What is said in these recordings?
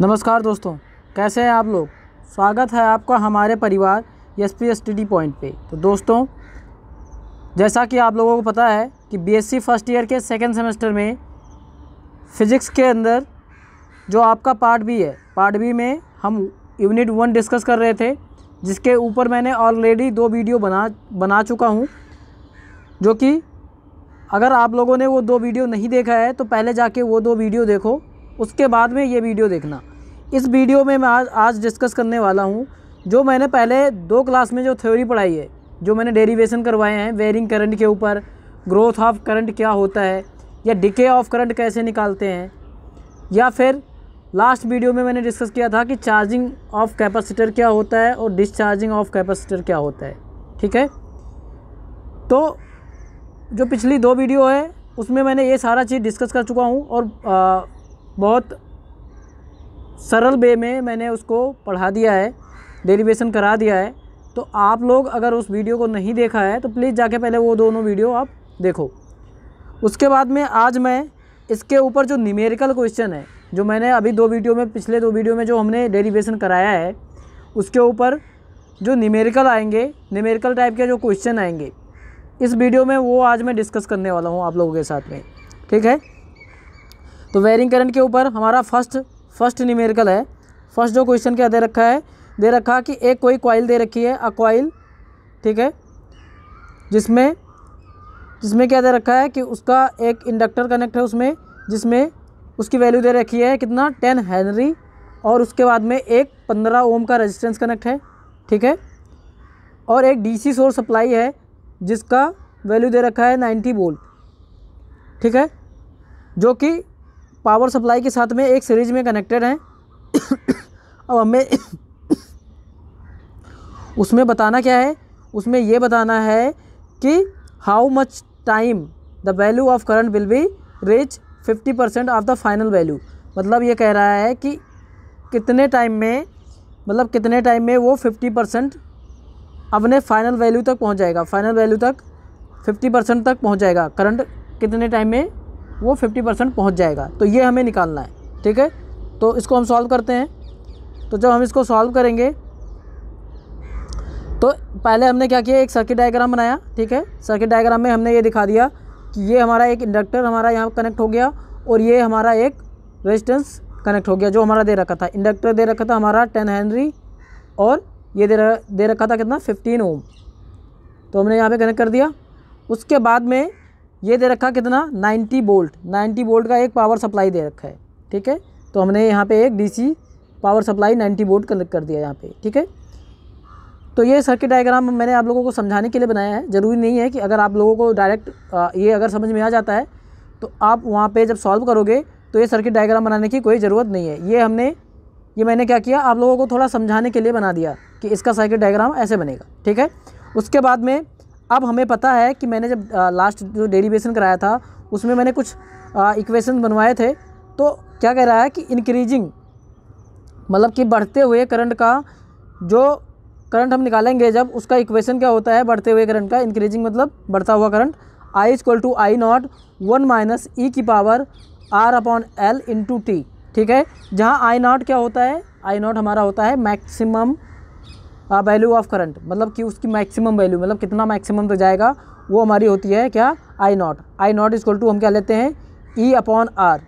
नमस्कार दोस्तों कैसे हैं आप लोग स्वागत है आपका हमारे परिवार S P S T point पे तो दोस्तों जैसा कि आप लोगों को पता है कि बीएससी फर्स्ट ईयर के सेकेंड सेमेस्टर में फिज़िक्स के अंदर जो आपका पार्ट बी है पार्ट बी में हम यूनिट वन डिस्कस कर रहे थे जिसके ऊपर मैंने ऑलरेडी दो वीडियो बना बना चुका हूँ जो कि अगर आप लोगों ने वो दो वीडियो नहीं देखा है तो पहले जाके वो दो वीडियो देखो उसके बाद में ये वीडियो देखना इस वीडियो में मैं आज आज डिस्कस करने वाला हूँ जो मैंने पहले दो क्लास में जो थ्योरी पढ़ाई है जो मैंने डेरिवेशन करवाए हैं वेरिंग करंट के ऊपर ग्रोथ ऑफ करंट क्या होता है या डिके ऑफ करंट कैसे निकालते हैं या फिर लास्ट वीडियो में मैंने डिस्कस किया था कि चार्जिंग ऑफ कैपेसिटर क्या होता है और डिस्चार्जिंग ऑफ कैपेसिटर क्या होता है ठीक है तो जो पिछली दो वीडियो है उसमें मैंने ये सारा चीज़ डिस्कस कर चुका हूँ और आ, बहुत सरल वे में मैंने उसको पढ़ा दिया है डेलीवेशन करा दिया है तो आप लोग अगर उस वीडियो को नहीं देखा है तो प्लीज़ जाके पहले वो दोनों वीडियो आप देखो उसके बाद में आज मैं इसके ऊपर जो न्यूमेरिकल क्वेश्चन है जो मैंने अभी दो वीडियो में पिछले दो वीडियो में जो हमने डेरिवेशन कराया है उसके ऊपर जो न्यूमेरिकल आएंगे न्यूमेरिकल टाइप के जो क्वेश्चन आएंगे इस वीडियो में वो आज मैं डिस्कस करने वाला हूँ आप लोगों के साथ में ठीक है तो वेरिंग करंट के ऊपर हमारा फर्स्ट फर्स्ट न्यूमेरिकल है फर्स्ट जो क्वेश्चन क्या दे रखा है दे रखा कि एक कोई क्वाइल दे रखी है अ क्वाइल ठीक है जिसमें जिसमें क्या दे रखा है कि उसका एक इंडक्टर कनेक्ट है उसमें जिसमें उसकी वैल्यू दे रखी है कितना टेन हैनरी और उसके बाद में एक पंद्रह ओम का रेजिस्टेंस कनेक्ट है ठीक है और एक डीसी सोर्स सप्लाई है जिसका वैल्यू दे रखा है नाइन्टी बोल्ट ठीक है जो कि पावर सप्लाई के साथ में एक सीरीज में कनेक्टेड हैं अब हमें उसमें बताना क्या है उसमें ये बताना है कि how much time the value of current will be reach fifty percent of the final value मतलब ये कह रहा है कि कितने टाइम में मतलब कितने टाइम में वो फिफ्टी परसेंट अपने फाइनल वैल्यू तक पहुंच जाएगा फाइनल वैल्यू तक फिफ्टी परसेंट तक पहुंच जाएगा करंट कितने टाइम में वो फिफ्टी परसेंट पहुँच जाएगा तो ये हमें निकालना है ठीक है तो इसको हम सॉल्व करते हैं तो जब हम इसको सॉल्व करेंगे तो पहले हमने क्या किया एक सर्किट डायग्राम बनाया ठीक है सर्किट डायग्राम में हमने ये दिखा दिया कि ये हमारा एक इंडक्टर हमारा यहाँ कनेक्ट हो गया और ये हमारा एक रेजिस्टेंस कनेक्ट हो गया जो हमारा दे रखा था इंडक्टर दे रखा था हमारा टेन हेनरी और ये दे दे रखा था कितना फिफ्टीन ओम तो हमने यहाँ पे कनेक्ट कर दिया उसके बाद में ये दे रखा कितना 90 बोल्ट 90 बोल्ट का एक पावर सप्लाई दे रखा है ठीक है तो हमने यहाँ पे एक DC power supply 90 volt connect कर दिया यहाँ पे ठीक है तो ये सर्किट डायग्राम मैंने आप लोगों को समझाने के लिए बनाया है ज़रूरी नहीं है कि अगर आप लोगों को डायरेक्ट ये अगर समझ में आ जाता है तो आप वहाँ पर जब सॉल्व करोगे तो ये सर्किट डायग्राम बनाने की कोई ज़रूरत नहीं है ये हमने ये मैंने क्या किया आप लोगों को थोड़ा समझाने के लिए बना दिया कि इसका सर्किट डायग्राम ऐसे बनेगा ठीक है उसके बाद में अब हमें पता है कि मैंने जब आ, लास्ट जो डेरिवेशन कराया था उसमें मैंने कुछ इक्वेशन बनवाए थे तो क्या कह रहा है कि इंक्रीजिंग मतलब कि बढ़ते हुए करंट का जो करंट हम निकालेंगे जब उसका इक्वेशन क्या होता है बढ़ते हुए करंट का इंक्रीजिंग मतलब बढ़ता हुआ current I equal to I not one minus ई की power R upon L into T ठीक है जहाँ आई नॉट क्या होता है आई नॉट हमारा होता है मैक्सिमम वैल्यू ऑफ करंट मतलब कि उसकी मैक्सिमम वैल्यू मतलब कितना मैक्सिमम तक जाएगा वो हमारी होती है क्या I not I not equal to हम क्या लेते हैं ई अपॉन आर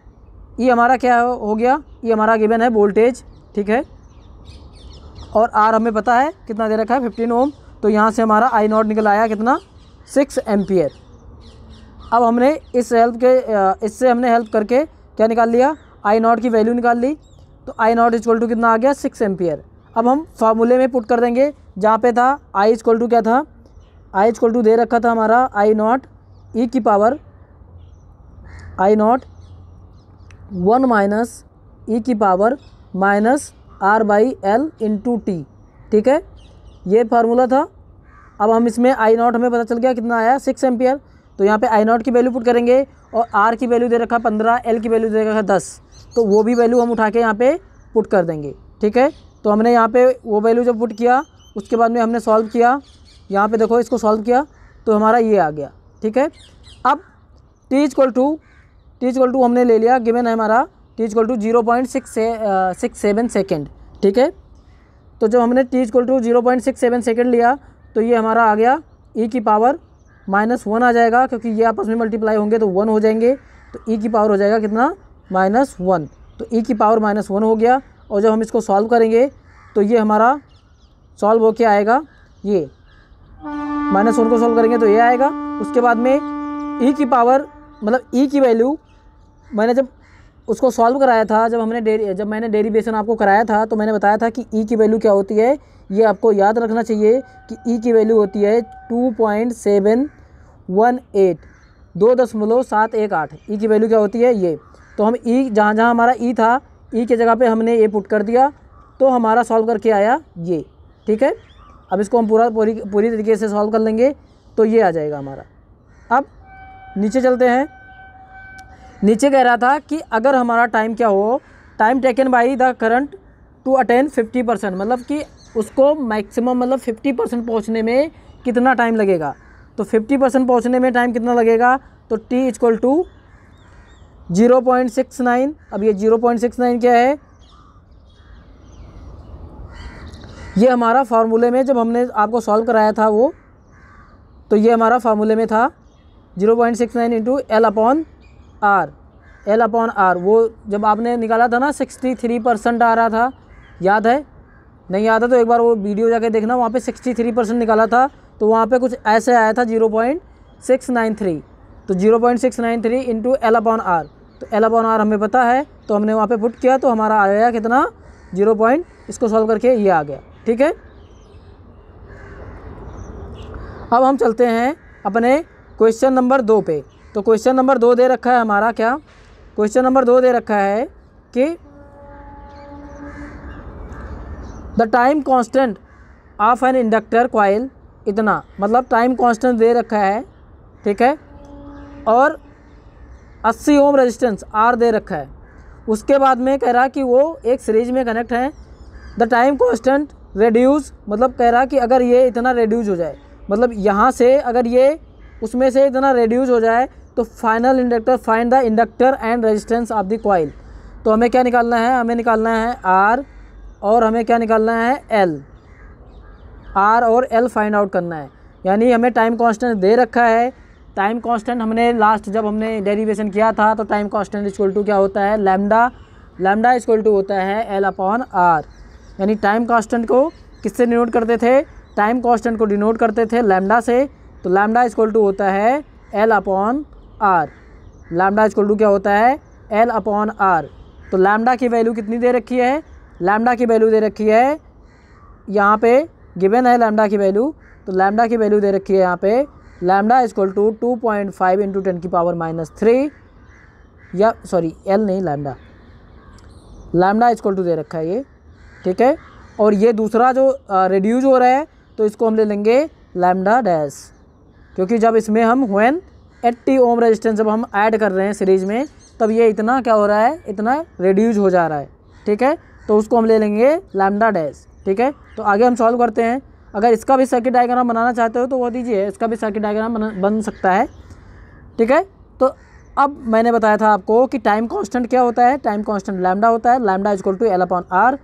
ई हमारा क्या हो गया ई e हमारा गिवन है वोल्टेज ठीक है और आर हमें पता है कितना दे रखा है फिफ्टीन ओम तो यहाँ से हमारा आई नॉट निकल आया कितना सिक्स एम अब हमने इस हेल्प के इससे हमने हेल्प करके क्या निकाल लिया आई नॉट की वैल्यू निकाल ली तो आई नॉट इजक्ल टू कितना आ गया सिक्स एम अब हम फार्मूले में पुट कर देंगे जहाँ पे था आई इजक्ल टू क्या था आई इजक्ल टू दे रखा था हमारा आई नॉट ई की power I not one minus ई की power minus R by L into T ठीक है ये फार्मूला था अब हम इसमें आई नॉट हमें पता चल गया कितना आया सिक्स एम्पियर तो यहाँ पे आई नॉट की वैल्यू पुट करेंगे और आर की वैल्यू दे रखा पंद्रह एल की वैल्यू दे रखा दस तो वो भी वैल्यू हम उठा के यहाँ पे पुट कर देंगे ठीक है तो हमने यहाँ पे वो वैल्यू जब पुट किया उसके बाद में हमने सॉल्व किया यहाँ पे देखो इसको सॉल्व किया तो हमारा ये आ गया ठीक है अब T equal to T equal to हमने ले लिया गिवन है हमारा T equal to zero point six six seven second ठीक है तो जब हमने T equal to zero point six seven second लिया तो ये हमारा आ गया ई e की पावर माइनस वन आ जाएगा क्योंकि ये आपस में मल्टीप्लाई होंगे तो वन हो जाएंगे तो ई e की पावर हो जाएगा कितना माइनस वन तो ई e की पावर माइनस वन हो गया और जब हम इसको सॉल्व करेंगे तो ये हमारा सॉल्व होके आएगा ये माइनस वन को सॉल्व करेंगे तो ये आएगा उसके बाद में ई e की पावर मतलब ई e की वैल्यू मैंने जब उसको सॉल्व कराया था जब हमने डेरी जब मैंने डेरीवेशन आपको कराया था तो मैंने बताया था कि ई e की वैल्यू क्या होती है ये आपको याद रखना चाहिए कि ई e की वैल्यू होती है two point seven one eight दो दशमलव सात एक आठ ई e की वैल्यू क्या होती है ये तो हम ई e, जहाँ जहाँ हमारा ई था ई के जगह पे हमने ए पुट कर दिया तो हमारा सॉल्व करके आया ये ठीक है अब इसको हम पूरा पूरी पूरी तरीके से सॉल्व कर लेंगे तो ये आ जाएगा हमारा अब नीचे चलते हैं नीचे कह रहा था कि अगर हमारा टाइम क्या हो time taken by the current to attain fifty percent मतलब कि उसको मैक्सिमम मतलब फिफ्टी परसेंट पहुँचने में कितना टाइम लगेगा तो फिफ्टी परसेंट पहुँचने में टाइम कितना लगेगा तो T equal to zero point six nine अब ये जीरो पॉइंट सिक्स नाइन क्या है ये हमारा फार्मूले में जब हमने आपको सॉल्व कराया था वो तो ये हमारा फार्मूले में था zero point six nine into L upon R L upon R वो जब आपने निकाला था ना सिक्सटी थ्री परसेंट आ रहा था याद है नहीं याद है तो एक बार वो वीडियो जाके देखना वहाँ पे सिक्सटी थ्री परसेंट निकाला था तो वहाँ पे कुछ ऐसे आया था zero point six nine three तो zero point six nine three into L upon R तो अपॉन आर हमें पता है तो हमने वहाँ पे पुट किया तो हमारा आ गया कितना जीरो पॉइंट इसको सॉल्व करके ये आ गया ठीक है अब हम चलते हैं अपने क्वेश्चन नंबर दो पे तो क्वेश्चन नंबर दो दे रखा है हमारा क्या क्वेश्चन नंबर दो दे रखा है कि the time constant of an inductor coil इतना मतलब टाइम कॉन्स्टेंट दे रखा है ठीक है और अस्सी ओम रेजिस्टेंस आर दे रखा है उसके बाद में कह रहा कि वो एक सीरीज में कनेक्ट हैं द टाइम कॉन्स्टेंट रेड्यूस मतलब कह रहा कि अगर ये इतना रेड्यूज हो जाए मतलब यहाँ से अगर ये उसमें से इतना रेड्यूज हो जाए तो final inductor find the inductor and resistance of the coil तो हमें क्या निकालना है हमें निकालना है आर और हमें क्या निकालना है एल आर और एल फाइंड आउट करना है यानी हमें टाइम कॉन्स्टेंट दे रखा है टाइम कांस्टेंट हमने लास्ट जब हमने डेरिवेशन किया था तो टाइम कांस्टेंट इक्वल टू क्या होता है लैमडा लैमडा इक्वल टू होता है एल अपॉन आर यानी टाइम कांस्टेंट को किससे डिनोट करते थे टाइम कांस्टेंट को डिनोट करते थे लैमडा से तो लैमडा इक्वल टू होता है L upon R lambda equal to क्या होता है एल अपॉन आर तो लैमडा की वैल्यू कितनी दे रखी है लैमडा की वैल्यू दे रखी है यहाँ पर गिवेन है लैमडा की वैल्यू तो लैमडा की वैल्यू दे रखी है यहाँ पर lambda equal to two point five into ten की पावर माइनस थ्री या सॉरी एल नहीं लैमडा लैमडा इक्वल टू दे रखा है ये ठीक है और ये दूसरा जो रिड्यूज हो रहा है तो इसको हम ले लेंगे लैमडा डैश क्योंकि जब इसमें हम हुन एट्टी ओम रेजिस्टेंस जब हम ऐड कर रहे हैं सीरीज में तब ये इतना क्या हो रहा है इतना रिड्यूज हो जा रहा है ठीक है तो उसको हम ले लेंगे लैमडा डैश ठीक है तो आगे हम सॉल्व करते हैं अगर इसका भी सर्किट डायग्राम बनाना चाहते हो तो वो दीजिए इसका भी सर्किट डायग्राम बन, सकता है ठीक है तो अब मैंने बताया था आपको कि टाइम कांस्टेंट क्या होता है टाइम कांस्टेंट लैमडा होता है lambda equal to L upon R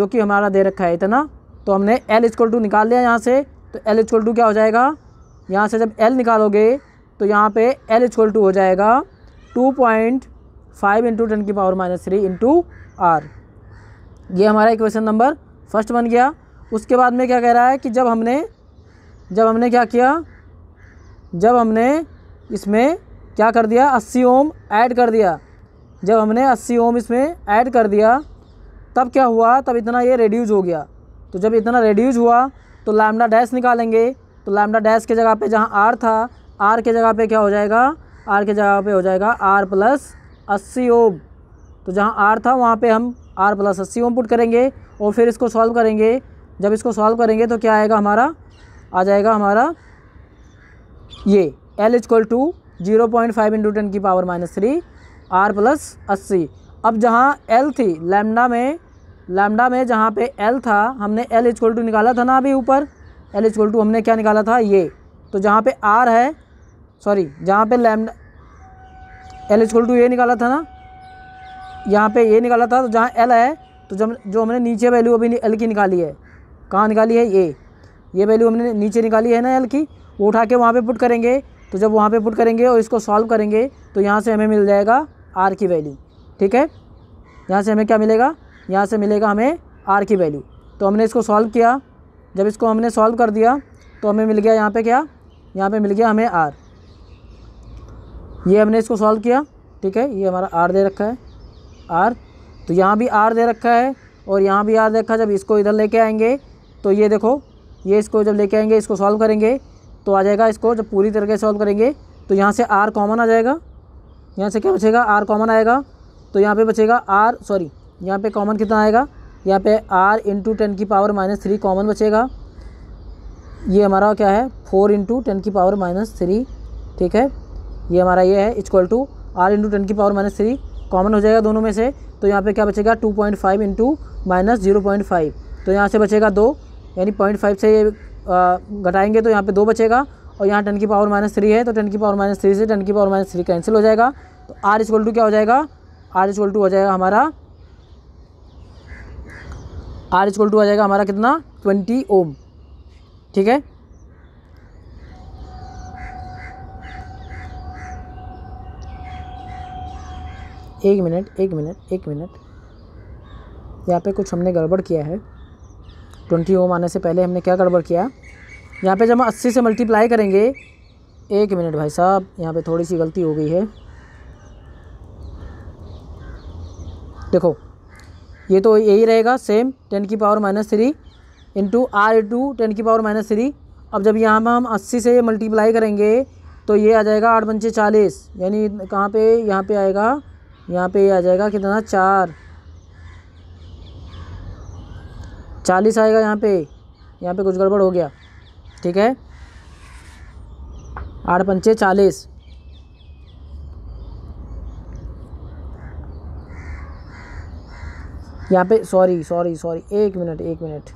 जो कि हमारा दे रखा है इतना तो हमने एल इजक्वल टू निकाल लिया यहाँ से तो एल इजक्वल टू क्या हो जाएगा यहाँ से जब एल निकालोगे तो यहाँ पे एल इजक्वल टू हो जाएगा two point five into ten की power minus three into R ये हमारा इक्वेशन नंबर फर्स्ट बन गया उसके बाद में क्या कह रहा है कि जब हमने जब हमने क्या किया जब हमने इसमें क्या कर दिया अस्सी ओम ऐड कर दिया जब हमने अस्सी ओम इसमें ऐड कर दिया तब क्या हुआ तब इतना ये रेड्यूज हो गया तो जब इतना रेड्यूज हुआ तो लैमडा डैश निकालेंगे तो लैमडा डैश के जगह पे जहाँ आर था आर के जगह पे क्या हो जाएगा आर के जगह पे हो जाएगा आर प्लस अस्सी ओम तो जहाँ आर था वहाँ पे हम आर प्लस अस्सी ओम पुट करेंगे और फिर इसको सॉल्व करेंगे जब इसको सॉल्व करेंगे तो क्या आएगा हमारा आ जाएगा हमारा ये L equal to zero point five into ten की power minus three R plus अस्सी अब जहाँ एल थी लैमडा में लैमडा में जहाँ पे एल था हमने एल इजक्वल टू निकाला था ना अभी ऊपर एल इजक्वल टू हमने क्या निकाला था ये तो जहाँ पे आर है सॉरी जहाँ पे लैमडा एल इजक्वल टू ये निकाला था ना यहाँ पे ये निकाला था तो जहाँ एल है तो जब जो हमने नीचे वैल्यू अभी एल की निकाली है कहाँ निकाली है ए ये वैल्यू हमने नीचे निकाली है ना एल की वो उठा के वहाँ पे पुट करेंगे तो जब वहाँ पे पुट करेंगे और इसको सॉल्व करेंगे तो यहाँ से हमें मिल जाएगा आर की वैल्यू ठीक है यहाँ से हमें क्या मिलेगा यहाँ से मिलेगा हमें आर की वैल्यू तो हमने इसको सॉल्व किया जब इसको हमने सॉल्व कर दिया तो हमें मिल गया यहाँ पर क्या यहाँ पर मिल गया हमें आर ये हमने इसको सॉल्व किया ठीक है ये हमारा आर दे रखा है आर तो यहाँ भी आर दे रखा है और यहाँ भी आर देखा जब इसको इधर लेके आएंगे तो ये देखो ये इसको जब लेके आएंगे इसको सॉल्व करेंगे तो आ जाएगा इसको जब पूरी तरह से सॉल्व करेंगे तो यहाँ से आर कॉमन आ जाएगा यहाँ से क्या बचेगा आर कॉमन आएगा तो यहाँ पे बचेगा आर सॉरी यहाँ पे कॉमन कितना आएगा यहाँ पे आर इंटू टेन की पावर माइनस थ्री कॉमन बचेगा ये हमारा क्या है फोर इंटू टेन की पावर माइनस थ्री ठीक है ये हमारा ये है equal to R into ten की पावर माइनस थ्री कॉमन हो जाएगा दोनों में से तो यहाँ पे क्या बचेगा two point five into minus zero point five तो यहाँ से बचेगा दो यानी पॉइंट फाइव से घटाएंगे तो यहाँ पे दो बचेगा और यहाँ टेन की पावर माइनस थ्री है तो टेन की पावर माइनस थ्री से टन की पावर माइनस थ्री कैंसिल हो जाएगा तो आर इजक्वल टू क्या हो जाएगा आर इजक्वल टू हो जाएगा हमारा आर इजक्वल टू आ जाएगा हमारा कितना ट्वेंटी ओम ठीक है एक मिनट एक मिनट एक मिनट यहाँ पे कुछ हमने गड़बड़ किया है ट्वेंटी ओम आने से पहले हमने क्या गड़बड़ किया यहाँ पे जब हम अस्सी से मल्टीप्लाई करेंगे एक मिनट भाई साहब यहाँ पे थोड़ी सी गलती हो गई है देखो ये तो यही रहेगा सेम टेन की power minus three into R two ten की पावर माइनस थ्री अब जब यहाँ पर हम अस्सी से मल्टीप्लाई करेंगे तो ये आ जाएगा आठ पंचे चालीस यानी कहाँ पे यहाँ पे आएगा यहाँ पे ये आ जाएगा कितना चार चालीस आएगा यहाँ पे यहाँ पे कुछ गड़बड़ हो गया ठीक है आठ पंचे चालीस यहाँ पे सॉरी सॉरी सॉरी एक मिनट एक मिनट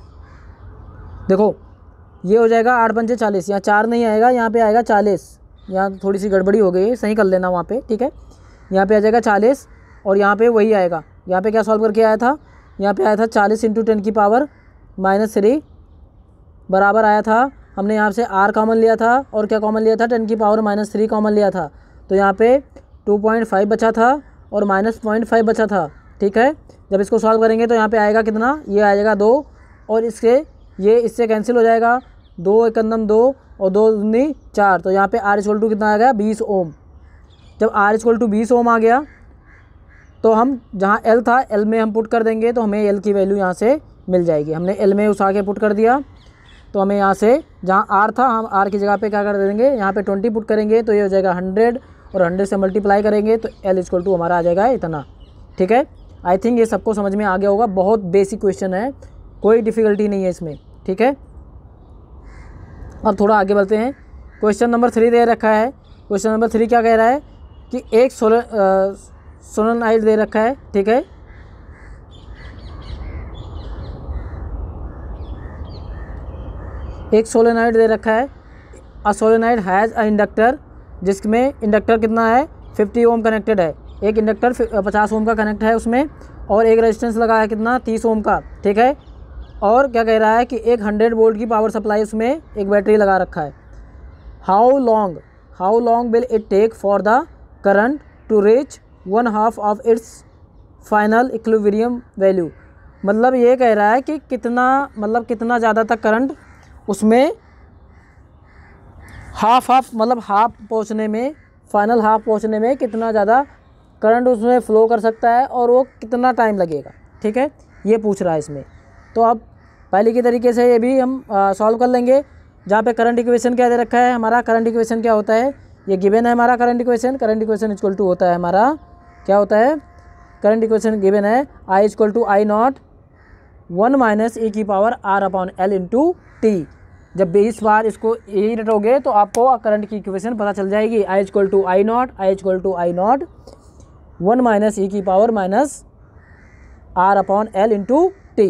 देखो ये हो जाएगा आठ पंचे चालीस यहाँ चार नहीं आएगा यहाँ पे आएगा चालीस यहाँ थोड़ी सी गड़बड़ी हो गई सही कर लेना वहाँ पे ठीक है यहाँ पे आ जाएगा चालीस और यहाँ पे वही आएगा यहाँ पे क्या सॉल्व करके आया था यहाँ पे आया था चालीस इंटू टेन की पावर माइनस थ्री बराबर आया था हमने यहाँ से आर कॉमन लिया था और क्या कॉमन लिया था टेन की पावर माइनस थ्री कॉमन लिया था तो यहाँ पे टू पॉइंट फाइव बचा था और माइनस पॉइंट फाइव बचा था ठीक है जब इसको सॉल्व करेंगे तो यहाँ पे आएगा कितना ये आएगा दो और इसके ये इससे कैंसिल हो जाएगा दो एकदम दो और दो दूनी चार तो यहाँ पर आर इजक्ल टू कितना आ गया बीस ओम जब आर इजक्ल टू बीस ओम आ गया तो हम जहाँ एल था एल में हम पुट कर देंगे तो हमें एल की वैल्यू यहाँ से मिल जाएगी हमने एल में उस आगे पुट कर दिया तो हमें यहाँ से जहाँ आर था हम आर की जगह पे क्या कर देंगे यहाँ पे ट्वेंटी पुट करेंगे तो ये हो जाएगा हंड्रेड और हंड्रेड से मल्टीप्लाई करेंगे तो एल इज्कल टू हमारा आ जाएगा इतना ठीक है आई थिंक ये सबको समझ में आ गया होगा बहुत बेसिक क्वेश्चन है कोई डिफ़िकल्टी नहीं है इसमें ठीक है अब थोड़ा आगे बढ़ते हैं क्वेश्चन नंबर थ्री दे रखा है क्वेश्चन नंबर थ्री क्या कह रहा है कि एक सोलन सोलनाइट दे रखा है ठीक है एक सोलेनाइड दे रखा है a solenoid has a inductor जिसमें इंडक्टर कितना है फिफ्टी ओम कनेक्टेड है एक इंडक्टर पचास ओम का कनेक्ट है उसमें और एक रेजिस्टेंस लगा है कितना तीस ओम का ठीक है और क्या कह रहा है कि एक हंड्रेड वोल्ट की पावर सप्लाई उसमें एक बैटरी लगा रखा है how long how long will it take for the current to reach one half of its final equilibrium value मतलब ये कह रहा है कि कितना मतलब कितना ज़्यादा तक करंट उसमें हाफ हाफ मतलब हाफ पहुंचने में फाइनल हाफ पहुंचने में कितना ज़्यादा करंट उसमें फ़्लो कर सकता है और वो कितना टाइम लगेगा ठीक है ये पूछ रहा है इसमें तो अब पहले के तरीके से ये भी हम सॉल्व कर लेंगे जहाँ पे करंट इक्वेशन क्या दे रखा है हमारा करंट इक्वेशन क्या होता है ये गिवन है हमारा current equation current equation equal to होता है हमारा क्या होता है करंट इक्वेशन गिवन है I equal to I not one minus e की power R upon L into T जब इस बार इसको यही e रटोगे तो आपको करंट की इक्वेशन पता चल जाएगी I equal to I not I equal to I not one minus ई की power minus R upon L into T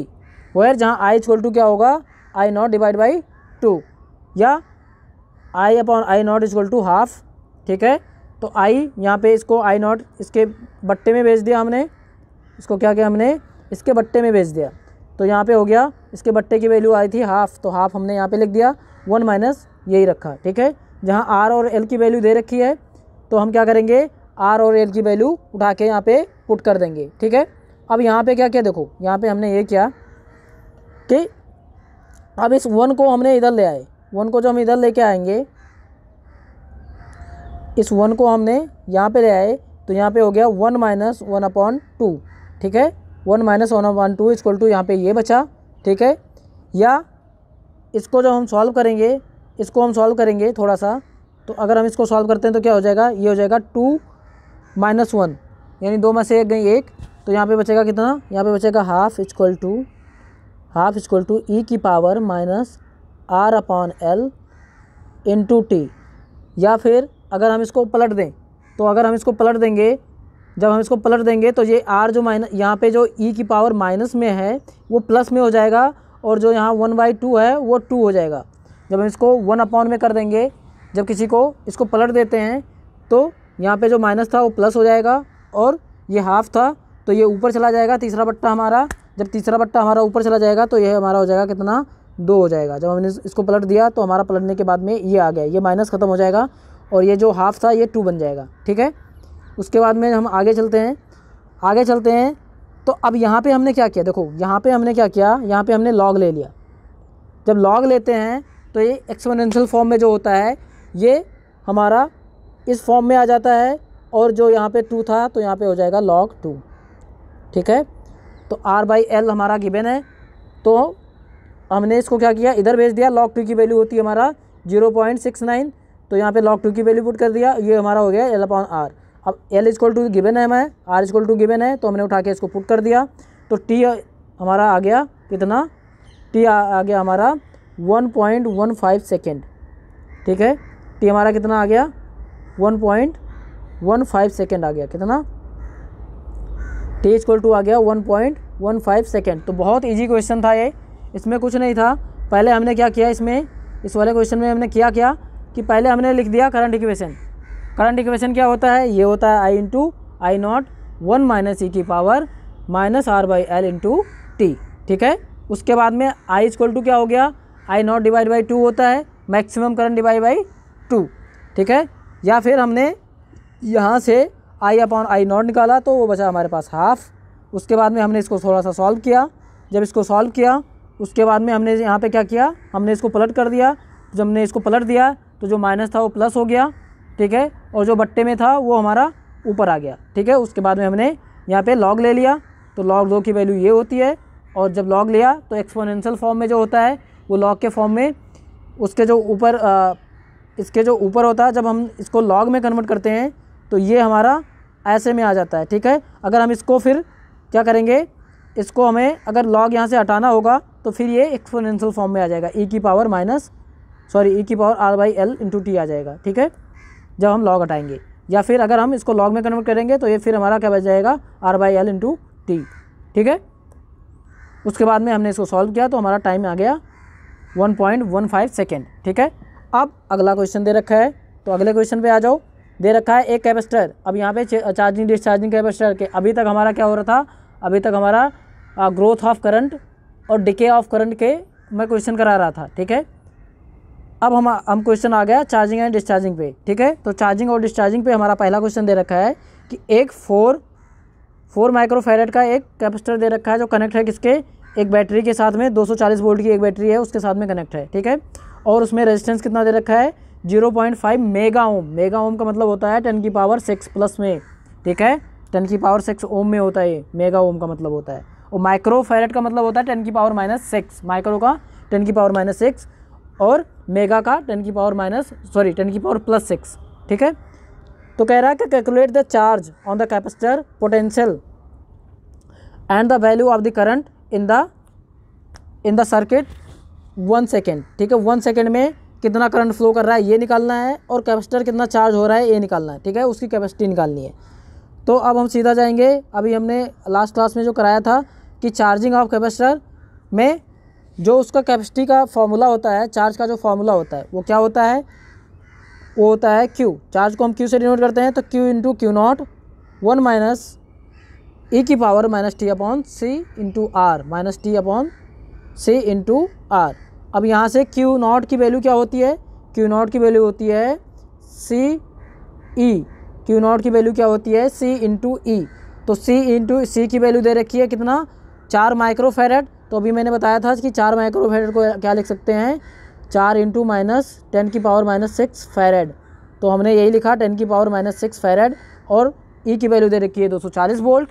where जहाँ आई इजक्वल टू क्या होगा I naught divide by two या I upon I naught equal to half ठीक है तो आई यहाँ पे इसको आई नॉट इसके बट्टे में भेज दिया हमने इसको क्या किया हमने इसके बट्टे में भेज दिया तो यहाँ पे हो गया इसके बट्टे की वैल्यू आई थी हाफ़ तो हाफ़ हमने यहाँ पे लिख दिया वन माइनस यही रखा ठीक है जहाँ आर और एल की वैल्यू दे रखी है तो हम क्या करेंगे आर और एल की वैल्यू उठा के यहाँ पे पुट कर देंगे ठीक है अब यहाँ पे क्या क्या देखो यहाँ पे हमने ये किया कि अब इस वन को हमने इधर ले आए वन को जो हम इधर लेके आएंगे इस वन को हमने यहाँ पर ले आए तो यहाँ पर हो गया one minus one upon two ठीक है one minus one one two equal to यहाँ पर ये बचा ठीक है या इसको जब हम सॉल्व करेंगे इसको हम सॉल्व करेंगे थोड़ा सा तो अगर हम इसको सॉल्व करते हैं तो क्या हो जाएगा ये हो जाएगा टू माइनस वन यानी दो में से एक गई एक तो यहाँ पे बचेगा कितना यहाँ पे बचेगा half equal to half equal to e की power minus R upon L into T या फिर अगर हम इसको पलट दें तो अगर हम इसको पलट देंगे जब हम इसको पलट देंगे तो ये आर जो माइनस यहाँ पे जो ई e की पावर माइनस में है वो प्लस में हो जाएगा और जो यहाँ वन बाई टू है वो टू हो जाएगा जब हम इसको वन अपॉन में कर देंगे जब किसी को इसको पलट देते हैं तो यहाँ पे जो माइनस था वो प्लस हो जाएगा और ये हाफ था तो ये ऊपर चला जाएगा तीसरा बट्टा हमारा जब तीसरा बट्टा हमारा ऊपर चला जाएगा तो ये हमारा हो जाएगा कितना दो हो जाएगा जब हमने इसको पलट दिया तो हमारा पलटने के बाद में ये आ गया ये माइनस ख़त्म हो जाएगा और ये जो हाफ था ये टू बन जाएगा ठीक है उसके बाद में हम आगे चलते हैं आगे चलते हैं तो अब यहाँ पे हमने क्या किया देखो यहाँ पे हमने क्या किया यहाँ पे हमने लॉग ले लिया जब लॉग लेते हैं तो ये एक्सपोनेंशियल फॉर्म में जो होता है ये हमारा इस फॉर्म में आ जाता है और जो यहाँ पे टू था तो यहाँ पे हो जाएगा लॉग टू ठीक है तो आर बाई एल हमारा गिबेन है तो हमने इसको क्या किया इधर भेज दिया लॉग टू की वैल्यू होती है हमारा जीरो पॉइंट सिक्स नाइन तो यहाँ पे लॉग टू की वैल्यू पुट कर दिया ये हमारा हो गया एल अपॉन आर अब एल इजक्ल टू गिवेन है हमें आर इजक्ल टू गिवेन है तो हमने उठा के इसको पुट कर दिया तो टी हमारा आ गया कितना टी आ, आ गया हमारा 1.15 सेकेंड ठीक है टी हमारा कितना आ गया 1.15 सेकेंड आ गया कितना टी इजक्ल टू आ गया 1.15 सेकेंड तो बहुत इजी क्वेश्चन था ये इसमें कुछ नहीं था पहले हमने क्या किया इसमें इस वाले क्वेश्चन में हमने किया क्या कि पहले हमने लिख दिया करंट इक्वेशन करंट इक्वेशन क्या होता है ये होता है I into I not one minus ई की power minus R by L into T ठीक है उसके बाद में आई इजक्वल टू क्या हो गया I naught divide by two होता है maximum current divide by two ठीक है या फिर हमने यहाँ से आई अपॉन आई नॉट निकाला तो वो बचा हमारे पास हाफ़ उसके बाद में हमने इसको थोड़ा सा सॉल्व किया जब इसको सॉल्व किया उसके बाद में हमने यहाँ पे क्या किया हमने इसको पलट कर दिया जब हमने इसको पलट दिया तो जो माइनस था वो प्लस हो गया ठीक है और जो बट्टे में था वो हमारा ऊपर आ गया ठीक है उसके बाद में हमने यहाँ पे लॉग ले लिया तो लॉग दो की वैल्यू ये होती है और जब लॉग लिया तो एक्सपोनेंशियल फॉर्म में जो होता है वो लॉग के फॉर्म में उसके जो ऊपर इसके जो ऊपर होता है जब हम इसको लॉग में कन्वर्ट करते हैं तो ये हमारा ऐसे में आ जाता है ठीक है अगर हम इसको फिर क्या करेंगे इसको हमें अगर लॉग यहाँ से हटाना होगा तो फिर ये एक्सपोनेंशियल फॉर्म में आ जाएगा ई e की पावर माइनस सॉरी ई की power R by L into T आ जाएगा ठीक है जब हम लॉग हटाएंगे या फिर अगर हम इसको लॉग में कन्वर्ट करेंगे तो ये फिर हमारा क्या बच जाएगा R by L into T ठीक है उसके बाद में हमने इसको सॉल्व किया तो हमारा टाइम आ गया 1.15 सेकेंड ठीक है अब अगला क्वेश्चन दे रखा है तो अगले क्वेश्चन पे आ जाओ दे रखा है एक कैपेसिटर अब यहाँ पे चार्जिंग डिस्चार्जिंग कैपेसिटर के अभी तक हमारा क्या हो रहा था अभी तक हमारा ग्रोथ ऑफ करंट और डिके ऑफ करंट के मैं क्वेश्चन करा रहा था ठीक है अब हम हम क्वेश्चन आ गया चार्जिंग एंड डिस्चार्जिंग पे ठीक है तो चार्जिंग और डिस्चार्जिंग पे हमारा पहला क्वेश्चन दे रखा है कि एक फोर फोर माइक्रोफेरेट का एक कैपेसिटर दे रखा है जो कनेक्ट है किसके एक बैटरी के साथ में 240 वोल्ट की एक बैटरी है उसके साथ में कनेक्ट है ठीक है और उसमें रेजिस्टेंस कितना दे रखा है zero mega ohm mega ohm का मतलब होता है टेन की पावर सिक्स प्लस में ठीक है टेन की पावर सिक्स ओम में होता है मेगा ओम का मतलब होता है और माइक्रो का मतलब होता है टेन की पावर माइनस सिक्स माइक्रो का टेन की पावर माइनस सिक्स और मेगा का टेन की पावर माइनस सॉरी टेन की पावर प्लस सिक्स ठीक है तो कह रहा है कि calculate the charge on the capacitor potential and the value of the current in the in the circuit one second ठीक है वन सेकेंड में कितना करंट फ्लो कर रहा है ये निकालना है और कैपेसिटर कितना चार्ज हो रहा है ये निकालना है ठीक है उसकी कैपेसिटी निकालनी है तो अब हम सीधा जाएंगे अभी हमने लास्ट क्लास में जो कराया था कि चार्जिंग ऑफ कैपेसिटर में जो उसका कैपेसिटी का फॉर्मूला होता है चार्ज का जो फॉर्मूला होता है वो क्या होता है वो होता है क्यू चार्ज को हम क्यू से डिनोट करते हैं तो Q into Q naught one minus ई की power minus T upon C into R minus T upon C into R अब यहाँ से क्यू नॉट की वैल्यू क्या होती है क्यू नॉट की वैल्यू होती है सी ई क्यू नॉट की वैल्यू क्या होती है सी इंटू ई तो सी इंटू सी की वैल्यू दे रखी है कितना चार माइक्रो फेरेट तो अभी मैंने बताया था कि चार माइक्रोफेरेड को क्या लिख सकते हैं चार इंटू माइनस टेन की पावर माइनस सिक्स फेरेड तो हमने यही लिखा टेन की पावर माइनस सिक्स फेरेड और ई e की वैल्यू दे रखी है दो सौ चालीस वोल्ट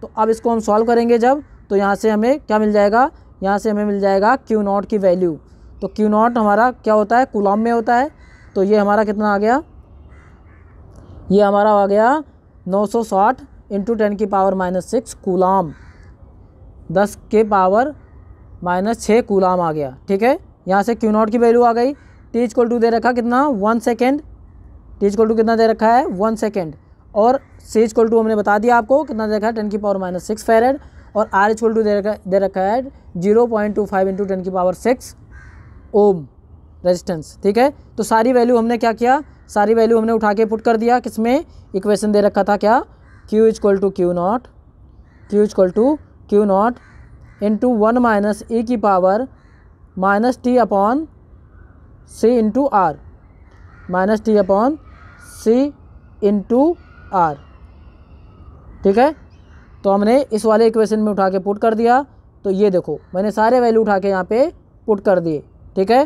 तो अब इसको हम सॉल्व करेंगे जब तो यहाँ से हमें क्या मिल जाएगा यहाँ से हमें मिल जाएगा क्यू नॉट की वैल्यू तो क्यू नॉट हमारा क्या होता है कुलाम में होता है तो ये हमारा कितना आ गया ये हमारा आ गया नौ सौ साठ इंटू टेन की पावर माइनस सिक्स कुलाम दस के पावर माइनस छः कूलाम आ गया ठीक है यहाँ से क्यू नॉट की वैल्यू आ गई टी इजक्ल टू दे रखा कितना one second T equal to कितना दे रखा है वन सेकेंड और सी इजक्ल टू हमने बता दिया आपको कितना दे रखा है टेन की पावर माइनस सिक्स फेरेड और आर इजक्ल टू दे रखा दे रखा है zero point two five into ten की पावर सिक्स ओम रेजिस्टेंस ठीक है तो सारी वैल्यू हमने क्या किया सारी वैल्यू हमने उठा के पुट कर दिया किसमें इक्वेशन दे रखा था क्या Q equal to Q naught Q equal to Q naught into one minus ई की power minus T upon C into R minus T upon C into R ठीक है तो हमने इस वाले इक्वेशन में उठा के पुट कर दिया तो ये देखो मैंने सारे वैल्यू उठा के यहाँ पे पुट कर दिए ठीक है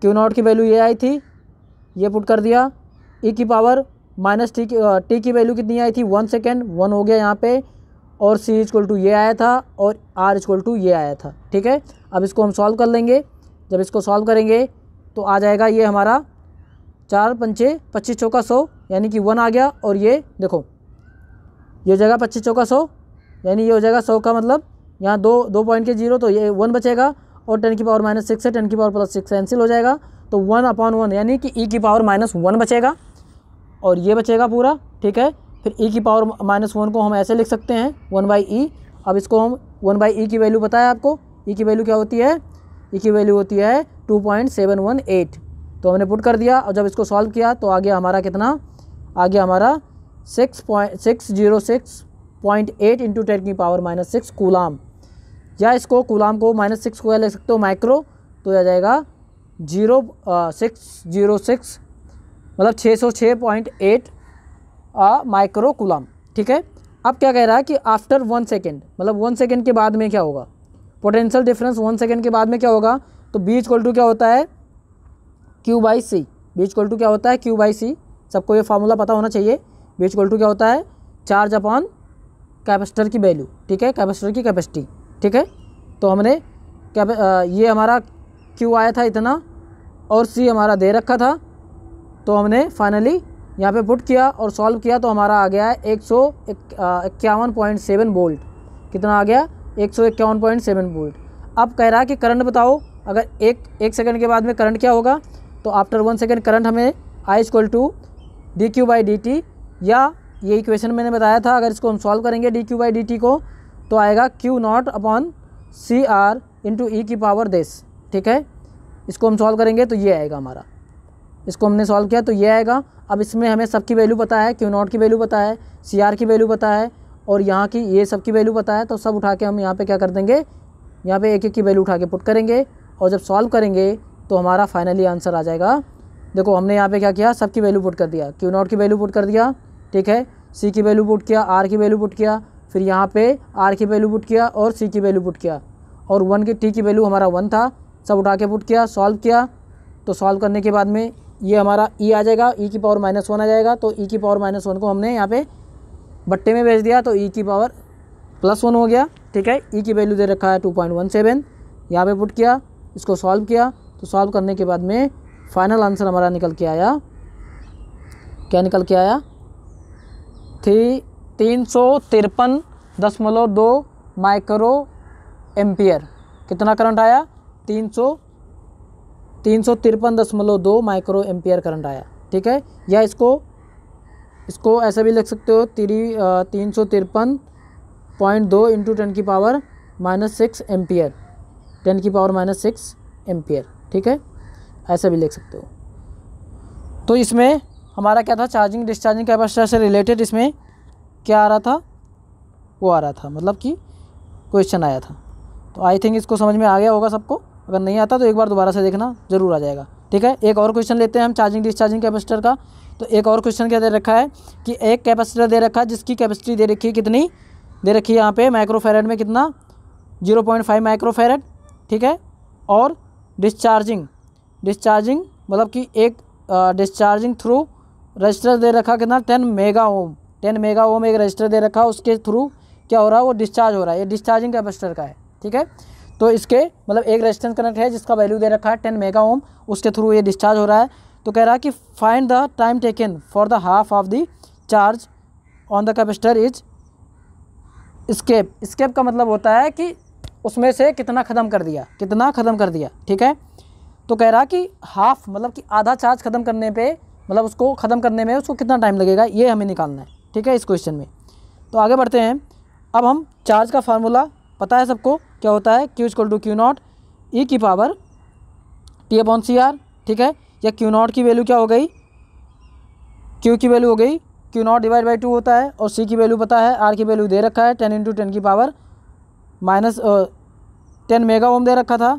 क्यू नॉट की वैल्यू ये आई थी ये पुट कर दिया ई e की पावर माइनस टी की टी की वैल्यू कितनी आई थी वन सेकेंड वन हो गया यहाँ पे और सी इजक्ल टू ये आया था और आर इजक्ल टू ये आया था ठीक है अब इसको हम सॉल्व कर लेंगे जब इसको सॉल्व करेंगे तो आ जाएगा ये हमारा चार पंचे पच्चीस चौका सौ यानी कि वन आ गया और ये देखो ये हो जाएगा पच्चीस चौका सौ यानी ये हो जाएगा सौ का मतलब यहाँ दो दो पॉइंट के जीरो तो ये वन बचेगा और टेन की पावर माइनस सिक्स है टेन की पावर प्लस सिक्स कैंसिल हो जाएगा तो वन अपॉन वन यानी कि ई e की पावर माइनस वन बचेगा और ये बचेगा पूरा ठीक है फिर ई e की पावर माइनस वन को हम ऐसे लिख सकते हैं वन बाई ई अब इसको हम वन बाई ई की वैल्यू बताया आपको ई e की वैल्यू क्या होती है ई e की वैल्यू होती है two point seven one eight तो हमने पुट कर दिया और जब इसको सॉल्व किया तो आ गया हमारा कितना आ गया हमारा six point six zero six point eight into ten की पावर माइनस सिक्स कूलाम या इसको कूलाम को माइनस सिक्स को ले सकते हो माइक्रो तो आ जाएगा जीरो सिक्स जीरो सिक्स मतलब छः सौ छः पॉइंट एट माइक्रोकुलम ठीक है अब क्या कह रहा है कि आफ्टर वन सेकेंड मतलब वन सेकेंड के बाद में क्या होगा पोटेंशियल डिफरेंस वन सेकेंड के बाद में क्या होगा तो बी इक्वल टू क्या होता है Q by C B equal to क्या होता है क्यू बाई सी सबको ये फार्मूला पता होना चाहिए बी इक्वल टू क्या होता है चार्ज अपॉन कैपेसिटर की वैल्यू ठीक है कैपेसिटर की कैपेसिटी ठीक है तो हमने क्या ये हमारा क्यू आया था इतना और सी हमारा दे रखा था तो हमने फाइनली यहाँ पे पुट किया और सॉल्व किया तो हमारा आ गया है एक सौ इक्यावन पॉइंट सेवन वोल्ट कितना आ गया एक सौ इक्यावन पॉइंट सेवन वोल्ट अब कह रहा है कि करंट बताओ अगर एक एक सेकंड के बाद में करंट क्या होगा तो आफ्टर वन सेकंड करंट हमें I equal to D Q by D T या ये इक्वेशन मैंने बताया था अगर इसको हम सॉल्व करेंगे D Q by D T को तो आएगा Q naught upon C R into e की पावर देस ठीक है इसको हम सॉल्व करेंगे तो ये आएगा हमारा इसको हमने सॉल्व किया तो ये आएगा अब इसमें हमें सबकी वैल्यू पता है क्यू नॉट की वैल्यू पता है सी आर की वैल्यू पता है और यहाँ की ये सब की वैल्यू पता है तो सब उठा के हम यहाँ पे क्या कर देंगे यहाँ पे एक एक की वैल्यू उठा के पुट करेंगे और जब सॉल्व करेंगे तो हमारा फाइनली आंसर आ जाएगा देखो हमने यहाँ पे क्या किया सब की वैल्यू पुट कर दिया क्यू नॉट की वैल्यू पुट कर दिया ठीक है सी की वैल्यू पुट किया आर की वैल्यू पुट किया फिर यहाँ पर आर की वैल्यू पुट किया और सी की वैल्यू पुट किया और वन की टी की वैल्यू हमारा वन था सब उठा के पुट किया सॉल्व किया तो सॉल्व करने के बाद में ये हमारा ई e आ जाएगा ई e की पावर माइनस वन आ जाएगा तो ई e की पावर माइनस वन को हमने यहाँ पे बट्टे में भेज दिया तो ई की पावर प्लस वन हो गया ठीक है ई की वैल्यू दे रखा है टू पॉइंट वन सेवन यहाँ पर पुट किया इसको सॉल्व किया तो सॉल्व करने के बाद में फाइनल आंसर हमारा निकल के आया क्या निकल के आया थ्री तीन सौ तिरपन दशमलव दो माइक्रो एम्पियर कितना करंट आया तीन सौ तीन सौ तिरपन दशमलव दो माइक्रो एम्पियर करंट आया ठीक है या इसको इसको ऐसा भी लिख सकते हो तिरी तीन सौ तिरपन पॉइंट दो इंटू टेन की power minus six ampere ten की पावर माइनस सिक्स एम्पियर ठीक है ऐसा भी लिख सकते हो तो इसमें हमारा क्या था चार्जिंग डिस्चार्जिंग कैपेसिटर से रिलेटेड इसमें क्या आ रहा था वो आ रहा था मतलब कि क्वेश्चन आया था तो आई थिंक इसको समझ में आ गया होगा सबको अगर नहीं आता तो एक बार दोबारा से देखना जरूर आ जाएगा ठीक है एक और क्वेश्चन लेते हैं हम चार्जिंग डिस्चार्जिंग कैपेसिटर का तो एक और क्वेश्चन क्या दे रखा है कि एक कैपेसिटर दे रखा है जिसकी कैपेसिटी दे रखी है कितनी दे रखी है यहाँ पे माइक्रोफेरेड में कितना जीरो पॉइंट फाइव माइक्रोफेरेड ठीक है और डिस्चार्जिंग डिस्चार्जिंग मतलब कि एक डिस्चार्जिंग थ्रू रजिस्टर दे रखा कितना ten mega ohm ten mega ohm एक रजिस्टर दे रखा उसके थ्रू क्या हो रहा है वो डिस्चार्ज हो रहा है ये डिस्चार्जिंग कैपेसिटर का है ठीक है तो इसके मतलब एक रेजिस्टेंस कनेक्ट है जिसका वैल्यू दे रखा है टेन मेगा ओम उसके थ्रू ये डिस्चार्ज हो रहा है तो कह रहा है कि find the time taken for the half of the charge on the capacitor is escape escape का मतलब होता है कि उसमें से कितना ख़त्म कर दिया कितना ख़त्म कर दिया ठीक है तो कह रहा कि हाफ मतलब कि आधा चार्ज ख़त्म करने पे मतलब उसको ख़त्म करने में उसको कितना टाइम लगेगा ये हमें निकालना है ठीक है इस क्वेश्चन में तो आगे बढ़ते हैं अब हम चार्ज का फार्मूला पता है सबको क्या होता है Q equal to Q naught E की power T upon C R ठीक है या क्यू नॉट की वैल्यू क्या हो गई क्यू की वैल्यू हो गई Q naught divide by two होता है और सी की वैल्यू पता है आर की वैल्यू दे रखा है टेन इंटू टेन की power minus ten mega ohm दे रखा था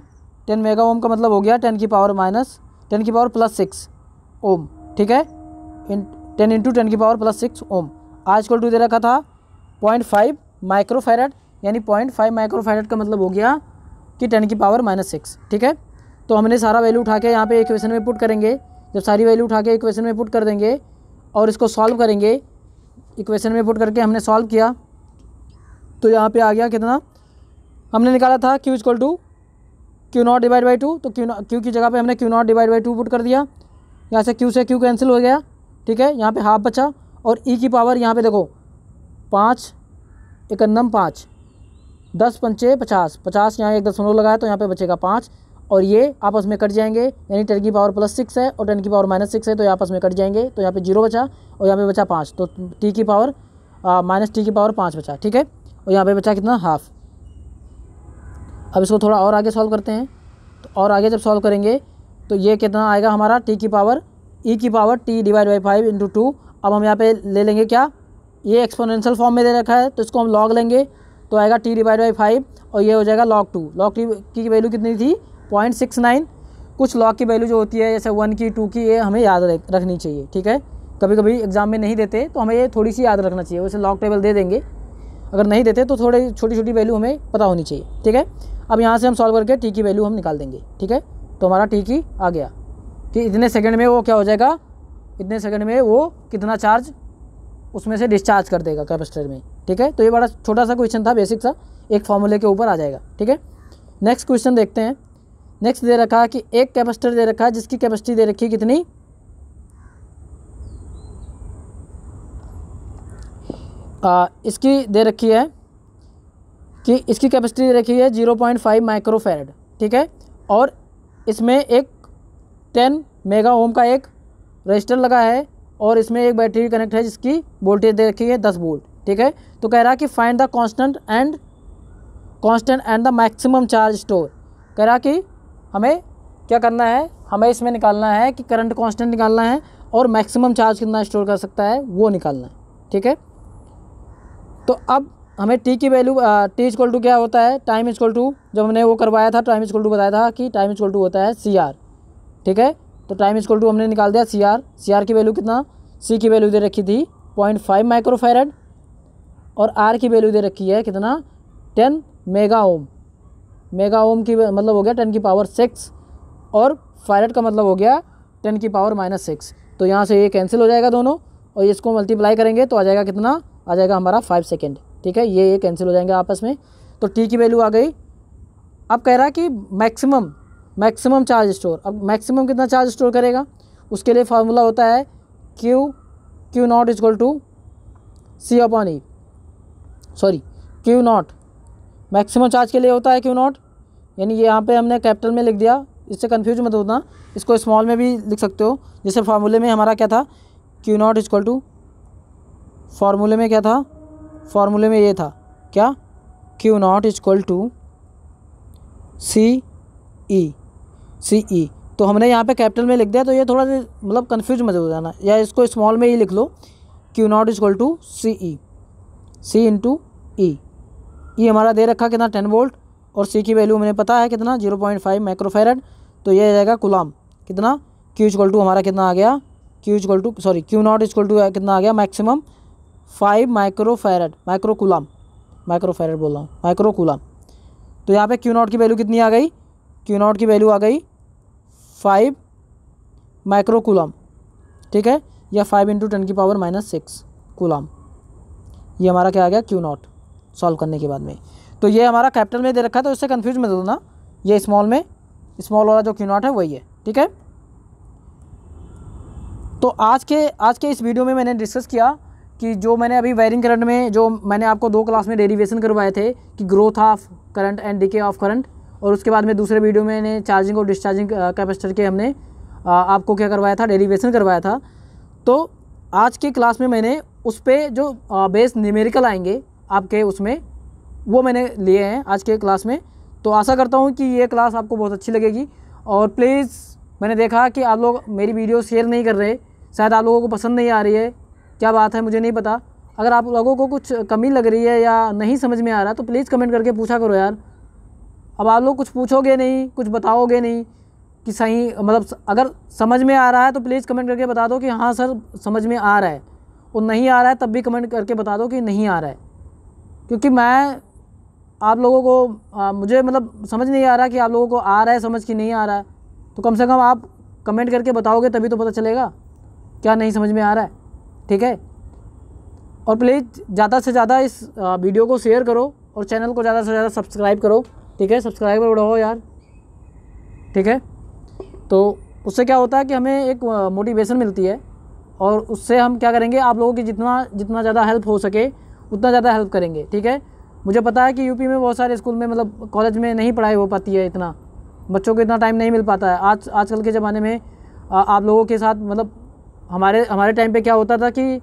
टेन मेगा ओम का मतलब हो गया टेन की पावर माइनस टेन की पावर प्लस सिक्स ओम ठीक है इन टेन इंटू टेन की पावर प्लस सिक्स ओम आज कल टू दे रखा था पॉइंट फाइव माइक्रो यानी पॉइंट फाइव माइक्रोफेरेट का मतलब हो गया कि टेन की पावर माइनस सिक्स ठीक है तो हमने सारा वैल्यू उठा के यहाँ पे इक्वेशन में पुट करेंगे जब सारी वैल्यू उठा के इक्वेशन में पुट कर देंगे और इसको सॉल्व करेंगे इक्वेशन में पुट करके हमने सॉल्व किया तो यहाँ पर आ गया कितना हमने निकाला था Q equal to Q naught divide by two तो क्यू क्यू की जगह पर हमने Q naught divide by two put कर दिया यहाँ से क्यू से क्यू कैंसिल हो गया ठीक है यहाँ पे हाफ बचा और ई e की पावर यहाँ पे देखो पाँच इकन्नम पाँच दस पंचे पचास पचास यहाँ एक दशमलव लगाया तो यहाँ पे बचेगा पाँच और ये आपस में कट जाएंगे यानी टेन की पावर प्लस सिक्स है और टेन की पावर माइनस सिक्स है तो ये आपस में कट जाएंगे तो यहाँ पे जीरो बचा और यहाँ पे बचा पाँच तो टी की पावर माइनस टी की पावर पाँच बचा ठीक है और यहाँ पे बचा कितना हाफ अब इसको थोड़ा और आगे सॉल्व करते हैं तो और आगे जब सॉल्व करेंगे तो ये कितना आएगा हमारा टी की पावर ई की power T divide by five into two अब हम यहाँ पे ले लेंगे क्या ये एक्सपोनेंशियल फॉर्म में दे रखा है तो इसको हम लॉग लेंगे तो आएगा टी डिवाइड बाई फाइव और ये हो जाएगा लॉक टू लॉक की वैल्यू कितनी थी पॉइंट सिक्स नाइन कुछ लॉक की वैल्यू जो होती है जैसे वन की टू की ये हमें याद रखनी चाहिए ठीक है कभी कभी एग्ज़ाम में नहीं देते तो हमें ये थोड़ी सी याद रखना चाहिए वैसे लॉक टेबल दे देंगे अगर नहीं देते तो थोड़ी छोटी छोटी वैल्यू हमें पता होनी चाहिए ठीक है अब यहाँ से हम सॉल्व करके टी की वैल्यू हम निकाल देंगे ठीक है तो हमारा टी की आ गया कि इतने सेकेंड में वो क्या हो जाएगा इतने सेकेंड में वो कितना चार्ज उसमें से डिस्चार्ज कर देगा कैपेसिटर में ठीक है तो ये बड़ा छोटा सा क्वेश्चन था बेसिक सा एक फॉर्मूले के ऊपर आ जाएगा ठीक है नेक्स्ट क्वेश्चन देखते हैं नेक्स्ट दे रखा है कि एक कैपेसिटर दे रखा है जिसकी कैपेसिटी दे रखी है कितनी आ, इसकी दे रखी है कि इसकी कैपेसिटी दे रखी है जीरो पॉइंट फाइव माइक्रोफेरड ठीक है और इसमें एक टेन मेगा ओम का एक रजिस्टर लगा है और इसमें एक बैटरी कनेक्ट है जिसकी वोल्टेज दे रखी है दस वोल्ट ठीक है तो कह रहा है कि find the constant and constant and the maximum charge store कह रहा कि हमें क्या करना है हमें इसमें निकालना है कि करंट कांस्टेंट निकालना है और मैक्सिमम चार्ज कितना स्टोर कर सकता है वो निकालना है ठीक है तो अब हमें टी की वैल्यू टी इजक्ल टू क्या होता है टाइम इजक्ल टू जब हमने वो करवाया था टाइम इजक्ल टू बताया था कि टाइम इजक्ल टू होता है सी आर ठीक है तो टाइम इजक्ल टू हमने निकाल दिया सी आर सी आर की वैल्यू कितना सी की वैल्यू दे रखी थी पॉइंट फाइव माइक्रोफेरेड और आर की वैल्यू दे रखी है कितना ten mega ohm mega ohm की मतलब हो गया टेन की पावर सिक्स और फायरट का मतलब हो गया टेन की पावर माइनस सिक्स तो यहाँ से ये कैंसिल हो जाएगा दोनों और इसको मल्टीप्लाई करेंगे तो आ जाएगा कितना आ जाएगा हमारा फाइव सेकेंड ठीक है ये ये कैंसिल हो जाएंगे आपस में तो टी की वैल्यू आ गई अब कह रहा है कि मैक्सिमम मैक्सिमम चार्ज स्टोर अब मैक्सिमम कितना चार्ज स्टोर करेगा उसके लिए फार्मूला होता है Q Q naught is to C upon E sorry Q naught maximum charge के लिए होता है क्यू नॉट यानी ये यहाँ पे हमने कैपिटल में लिख दिया इससे कन्फ्यूज मत होना इसको स्मॉल में भी लिख सकते हो जैसे फार्मूले में हमारा क्या था क्यू नॉट इजक्वल टू फार्मूले में क्या था फार्मूले में ये था क्या Q naught equal to C E C E तो हमने यहाँ पे कैपिटल में लिख दिया तो ये थोड़ा मतलब कन्फ्यूज मत हो जाना या इसको स्मॉल में ही लिख लो Q naught equal to C E C into E E हमारा दे रखा कितना टेन वोल्ट और सी की वैल्यू मैंने पता है कितना जीरो पॉइंट फाइव माइक्रोफेरेड तो ये आ जाएगा गुलाम कितना क्यू इजक्ल टू हमारा कितना आ गया Q equal to sorry Q naught equal to कितना आ गया maximum five microfarad microcoulomb microfarad बोल रहा हूँ माइक्रोकुलाम तो यहाँ पे क्यू नॉट की वैल्यू कितनी आ गई क्यू नॉट की वैल्यू आ गई फाइव माइक्रोकुलाम ठीक है या फाइव इंटू टेन की पावर माइनस सिक्स कुलाम ये हमारा क्या आ गया क्यू नॉट सॉल्व करने के बाद में तो ये हमारा कैपिटल में दे रखा है तो इससे कन्फ्यूज में दो ना ये स्मॉल में स्मॉल वाला जो क्यू नॉट है वही है ठीक है तो आज के आज के इस वीडियो में मैंने डिस्कस किया कि जो मैंने अभी वायरिंग करंट में जो मैंने आपको दो क्लास में डेरिवेशन करवाए थे कि growth of current and decay of current और उसके बाद में दूसरे वीडियो में मैंने चार्जिंग और डिस्चार्जिंग कैपेसिटर के हमने आपको क्या करवाया था डेरिवेशन करवाया था तो आज की क्लास में मैंने उस पर जो बेस न्यूमेरिकल आएंगे आपके उसमें वो मैंने लिए हैं आज के क्लास में तो आशा करता हूँ कि ये क्लास आपको बहुत अच्छी लगेगी और प्लीज़ मैंने देखा कि आप लोग मेरी वीडियो शेयर नहीं कर रहे शायद आप लोगों को पसंद नहीं आ रही है क्या बात है मुझे नहीं पता अगर आप लोगों को कुछ कमी लग रही है या नहीं समझ में आ रहा तो प्लीज़ कमेंट करके पूछा करो यार अब आप लोग कुछ पूछोगे नहीं कुछ बताओगे नहीं कि सही मतलब अगर समझ में आ रहा है तो प्लीज़ कमेंट करके बता दो कि हाँ सर समझ में आ रहा है और नहीं आ रहा है तब भी कमेंट करके बता दो कि नहीं आ रहा है क्योंकि मैं आप लोगों को आ, मुझे मतलब समझ नहीं आ रहा कि आप लोगों को आ रहा है समझ कि नहीं आ रहा है तो कम से कम आप कमेंट करके बताओगे तभी तो पता चलेगा क्या नहीं समझ में आ रहा है ठीक है और प्लीज़ ज़्यादा से ज़्यादा इस वीडियो को शेयर करो और चैनल को ज़्यादा से ज़्यादा सब्सक्राइब करो ठीक है सब्सक्राइबर बढ़ाओ यार ठीक है तो उससे क्या होता है कि हमें एक मोटिवेशन मिलती है और उससे हम क्या करेंगे आप लोगों की जितना जितना ज़्यादा हेल्प हो सके उतना ज़्यादा हेल्प करेंगे ठीक है मुझे पता है कि यूपी में बहुत सारे स्कूल में मतलब कॉलेज में नहीं पढ़ाई हो पाती है इतना बच्चों को इतना टाइम नहीं मिल पाता है आज आजकल के ज़माने में आ, आप लोगों के साथ मतलब हमारे हमारे टाइम पे क्या होता था कि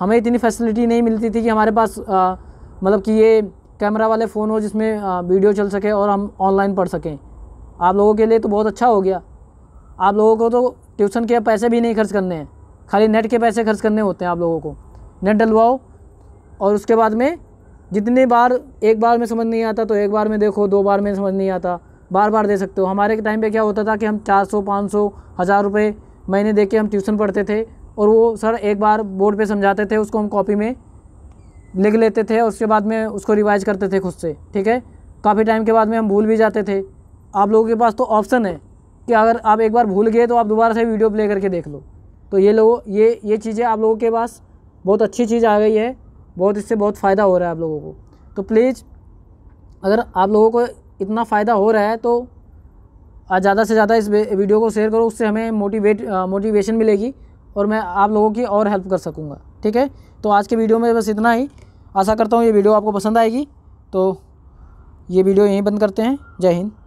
हमें इतनी फैसिलिटी नहीं मिलती थी कि हमारे पास मतलब कि ये कैमरा वाले फ़ोन हो जिसमें आ, वीडियो चल सके और हम ऑनलाइन पढ़ सकें आप लोगों के लिए तो बहुत अच्छा हो गया आप लोगों को तो ट्यूशन के पैसे भी नहीं खर्च करने हैं खाली नेट के पैसे खर्च करने होते हैं आप लोगों को नेट डलवाओ और उसके बाद में जितनी बार एक बार में समझ नहीं आता तो एक बार में देखो दो बार में समझ नहीं आता बार बार दे सकते हो हमारे के टाइम पे क्या होता था कि हम 400 500 हज़ार रुपये महीने दे के हम ट्यूशन पढ़ते थे और वो सर एक बार बोर्ड पे समझाते थे उसको हम कॉपी में लिख लेते थे और उसके बाद में उसको रिवाइज करते थे खुद से ठीक है काफ़ी टाइम के बाद में हम भूल भी जाते थे आप लोगों के पास तो ऑप्शन है कि अगर आप एक बार भूल गए तो आप दोबारा से वीडियो प्ले करके देख लो तो ये लोग ये ये चीज़ें आप लोगों के पास बहुत अच्छी चीज़ आ गई है बहुत इससे बहुत फ़ायदा हो रहा है आप लोगों को तो प्लीज़ अगर आप लोगों को इतना फ़ायदा हो रहा है तो ज़्यादा से ज़्यादा इस वीडियो को शेयर करो उससे हमें मोटिवेट मोटिवेशन मिलेगी और मैं आप लोगों की और हेल्प कर सकूँगा ठीक है तो आज के वीडियो में बस इतना ही आशा करता हूँ ये वीडियो आपको पसंद आएगी तो ये वीडियो यहीं बंद करते हैं जय हिंद